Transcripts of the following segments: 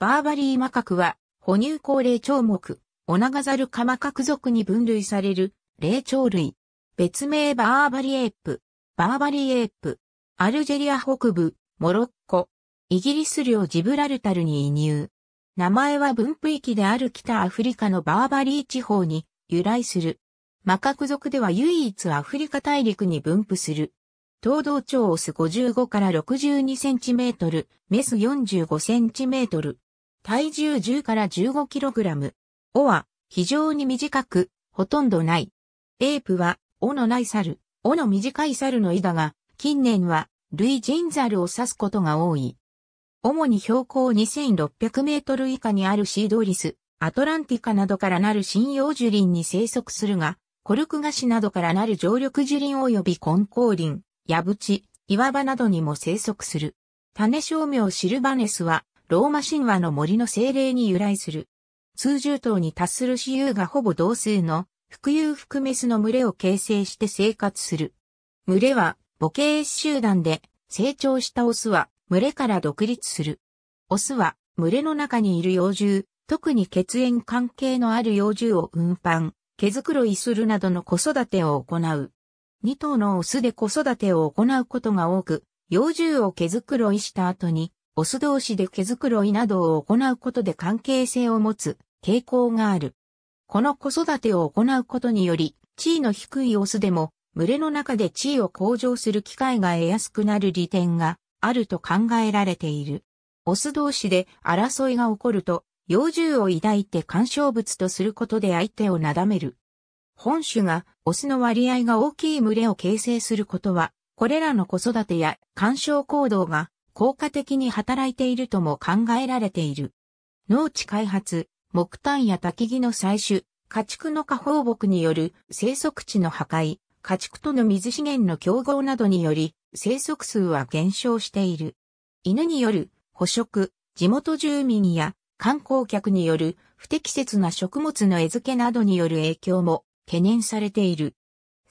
バーバリーマカクは、哺乳高霊長目、オナガザルカマカク属に分類される、霊長類。別名バーバリエープ、バーバリエープ。アルジェリア北部、モロッコ。イギリス領ジブラルタルに移入。名前は分布域である北アフリカのバーバリー地方に由来する。マカク族では唯一アフリカ大陸に分布する。東道長オス55から62センチメートル、メス45センチメートル。体重10から 15kg。尾は非常に短く、ほとんどない。エープは尾のない猿、尾の短い猿の意だが、近年は類人猿を指すことが多い。主に標高2600メートル以下にあるシードリス、アトランティカなどからなる針葉樹林に生息するが、コルクガシなどからなる常緑樹林及び根高林、ヤブチ、岩場などにも生息する。種商名シルバネスはローマ神話の森の精霊に由来する。通十頭に達する雌雄がほぼ同数の、複有福メスの群れを形成して生活する。群れは母系集団で、成長したオスは群れから独立する。オスは群れの中にいる幼獣、特に血縁関係のある幼獣を運搬、毛繕いするなどの子育てを行う。2頭のオスで子育てを行うことが多く、幼獣を毛繕いした後にオス同士で毛づくろいなどを行うことで関係性を持つ傾向がある。この子育てを行うことにより、地位の低いオスでも、群れの中で地位を向上する機会が得やすくなる利点があると考えられている。オス同士で争いが起こると、幼獣を抱いて干渉物とすることで相手をなだめる。本種がオスの割合が大きい群れを形成することは、これらの子育てや干渉行動が効果的に働いているとも考えられている。農地開発、木炭や焚き木の採取、家畜の下放牧による生息地の破壊、家畜との水資源の競合などにより、生息数は減少している。犬による捕食、地元住民や観光客による不適切な食物の餌付けなどによる影響も懸念されている。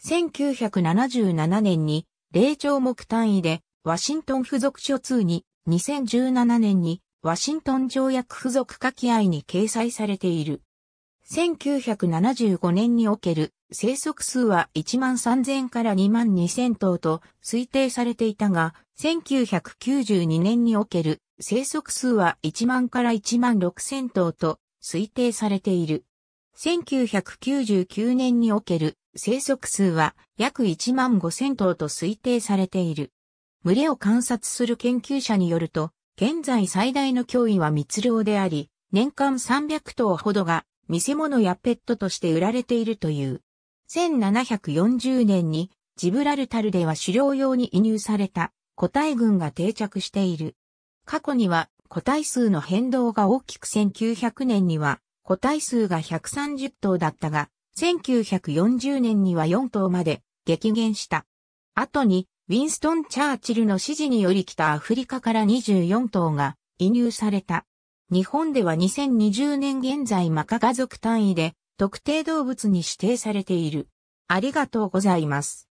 1977年に、霊長木単位でワシントン付属書通に、2017年にワシントン条約付属書き合いに掲載されている。1975年における生息数は1万3000から2万2000頭と推定されていたが、1992年における生息数は1万から1万6000頭と推定されている。1999年における生息数は約1万5000頭と推定されている。群れを観察する研究者によると、現在最大の脅威は密漁であり、年間300頭ほどが見せ物やペットとして売られているという。1740年にジブラルタルでは狩猟用に移入された個体群が定着している。過去には個体数の変動が大きく1900年には個体数が130頭だったが、1940年には4頭まで激減した。後にウィンストン・チャーチルの指示により北アフリカから24頭が移入された。日本では2020年現在マカガ族単位で特定動物に指定されている。ありがとうございます。